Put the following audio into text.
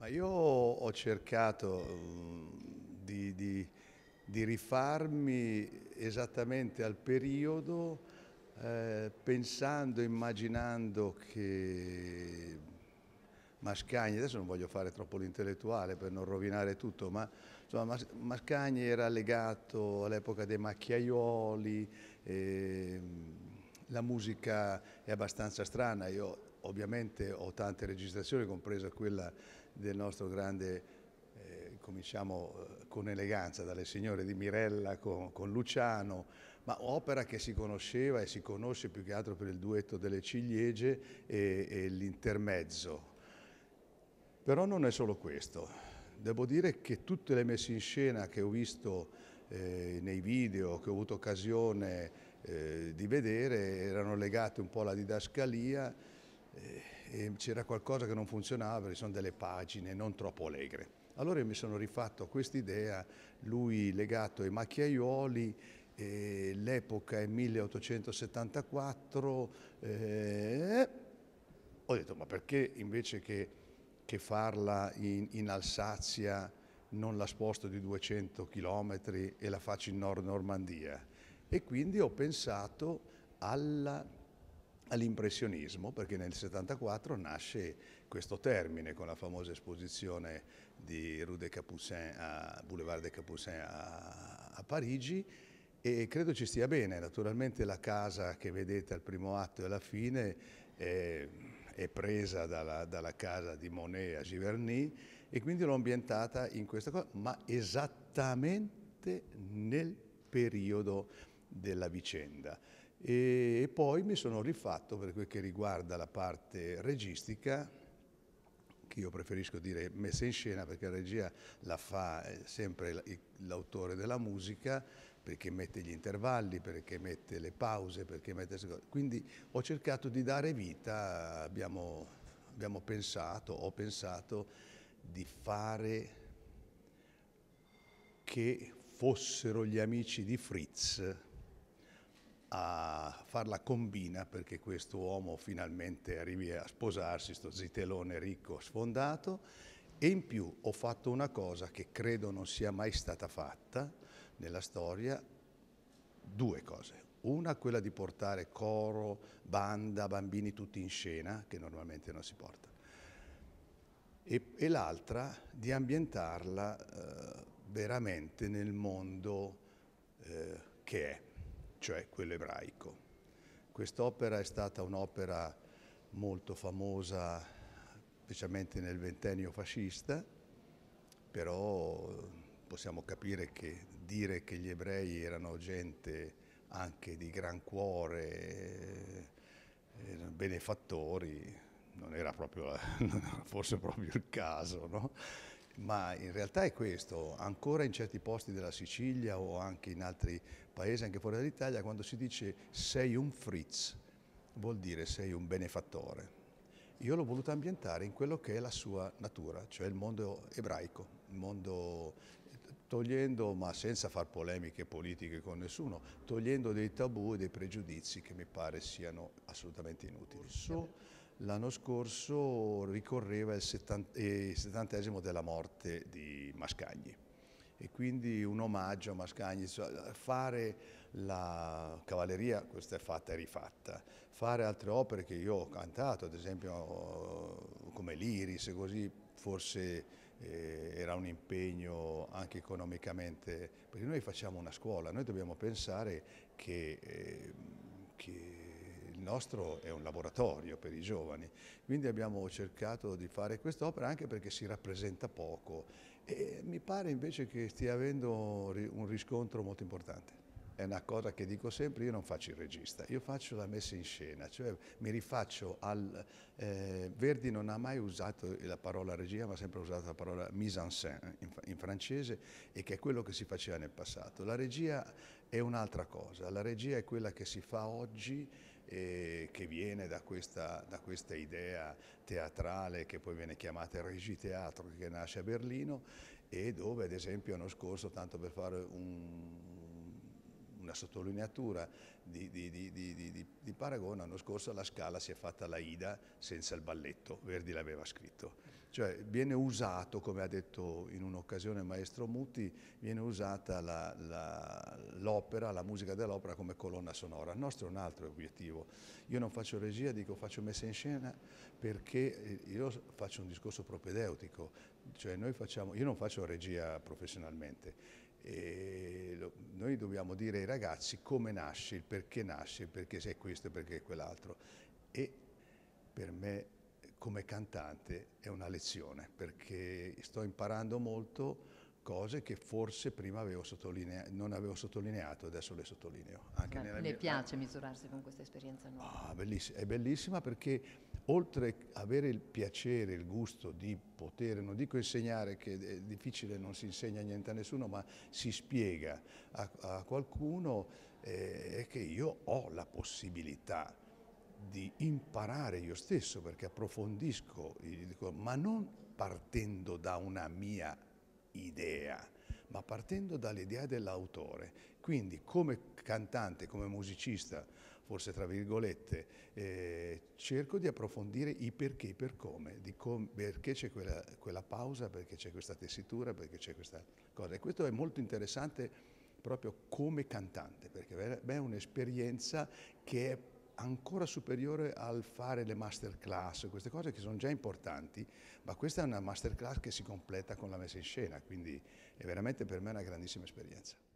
Ma io ho cercato mm, di, di, di rifarmi esattamente al periodo eh, pensando, immaginando che Mascagni, adesso non voglio fare troppo l'intellettuale per non rovinare tutto, ma insomma, Mascagni era legato all'epoca dei macchiaioli, eh, la musica è abbastanza strana, io ovviamente ho tante registrazioni, compresa quella del nostro grande, eh, cominciamo eh, con eleganza, dalle signore di Mirella con, con Luciano, ma opera che si conosceva e si conosce più che altro per il duetto delle ciliegie e, e l'intermezzo. Però non è solo questo, devo dire che tutte le messe in scena che ho visto eh, nei video, che ho avuto occasione eh, di vedere, erano legate un po' alla didascalia. Eh, c'era qualcosa che non funzionava, ci sono delle pagine non troppo allegre. Allora io mi sono rifatto a quest'idea, lui legato ai macchiaioli, eh, l'epoca è 1874, eh, ho detto ma perché invece che, che farla in, in Alsazia non la sposto di 200 km e la faccio in nord Normandia? E quindi ho pensato alla all'impressionismo, perché nel 74 nasce questo termine con la famosa esposizione di Rue de Capucin a Boulevard de Capucin a, a Parigi e credo ci stia bene. Naturalmente la casa che vedete al primo atto e alla fine è, è presa dalla, dalla, casa di Monet a Giverny e quindi l'ho ambientata in questa cosa, ma esattamente nel periodo della vicenda e, e poi mi sono rifatto per quel che riguarda la parte registica che io preferisco dire messa in scena perché la regia la fa eh, sempre l'autore della musica perché mette gli intervalli, perché mette le pause, perché mette quindi ho cercato di dare vita, abbiamo, abbiamo pensato, ho pensato di fare che fossero gli amici di Fritz a far la combina perché questo uomo finalmente arrivi a sposarsi, sto zitelone ricco sfondato e in più ho fatto una cosa che credo non sia mai stata fatta nella storia, due cose. Una quella di portare coro, banda, bambini tutti in scena, che normalmente non si porta, e, e l'altra di ambientarla eh, veramente nel mondo eh, che è cioè quello ebraico. Quest'opera è stata un'opera molto famosa, specialmente nel ventennio fascista, però possiamo capire che dire che gli ebrei erano gente anche di gran cuore, eh, benefattori, non era, proprio, non era forse proprio il caso, no? ma in realtà è questo, ancora in certi posti della Sicilia o anche in altri paesi, anche fuori dall'Italia, quando si dice sei un fritz, vuol dire sei un benefattore. Io l'ho voluto ambientare in quello che è la sua natura, cioè il mondo ebraico, il mondo togliendo, ma senza far polemiche politiche con nessuno, togliendo dei tabù e dei pregiudizi che mi pare siano assolutamente inutili. So, L'anno scorso ricorreva il settantesimo della morte di Mascagni e quindi un omaggio a Mascagni, fare la cavalleria, questa è fatta e rifatta, fare altre opere che io ho cantato, ad esempio come l'Iris e così, forse eh, era un impegno anche economicamente, perché noi facciamo una scuola, noi dobbiamo pensare che, eh, che il nostro è un laboratorio per i giovani, quindi abbiamo cercato di fare quest'opera anche perché si rappresenta poco e mi pare invece che stia avendo un riscontro molto importante è una cosa che dico sempre, io non faccio il regista, io faccio la messa in scena, cioè mi rifaccio al... Eh, Verdi non ha mai usato la parola regia, ma ha sempre usato la parola mise en scène in, in francese e che è quello che si faceva nel passato. La regia è un'altra cosa, la regia è quella che si fa oggi che viene da questa, da questa, idea teatrale che poi viene chiamata regiteatro che nasce a Berlino e dove ad esempio l'anno scorso, tanto per fare un, una sottolineatura di, di, di, di, paragone, l'anno scorso la scala si è fatta la Ida senza il balletto, Verdi l'aveva scritto. Cioè viene usato, come ha detto in un'occasione maestro Muti, viene usata l'opera, la, la, la musica dell'opera come colonna sonora. Il nostro è un altro obiettivo. Io non faccio regia, dico faccio messa in scena perché eh, io faccio un discorso propedeutico, cioè noi facciamo, io non faccio regia professionalmente, e noi dobbiamo dire ai ragazzi come nasce, il perché nasce, il perché sei questo, e perché è quell'altro. E per me come cantante è una lezione perché sto imparando molto cose che forse prima avevo non avevo sottolineato, adesso le sottolineo. le mia... piace misurarsi con questa esperienza nuova? Ah, bellissima, è bellissima perché oltre ad avere il piacere, il gusto di poter, non dico insegnare che è difficile, non si insegna niente a nessuno, ma si spiega a, a qualcuno eh, che io ho la possibilità di imparare io stesso perché approfondisco, ma non partendo da una mia idea, ma partendo dall'idea dell'autore. Quindi come cantante, come musicista, forse tra virgolette, eh, cerco di approfondire i perché, per come, com perché c'è quella, quella, pausa, perché c'è questa tessitura, perché c'è questa cosa. E questo è molto interessante proprio come cantante, perché è un'esperienza che è ancora superiore al fare le masterclass, queste cose che sono già importanti, ma questa è una masterclass che si completa con la messa in scena, quindi è veramente per me una grandissima esperienza.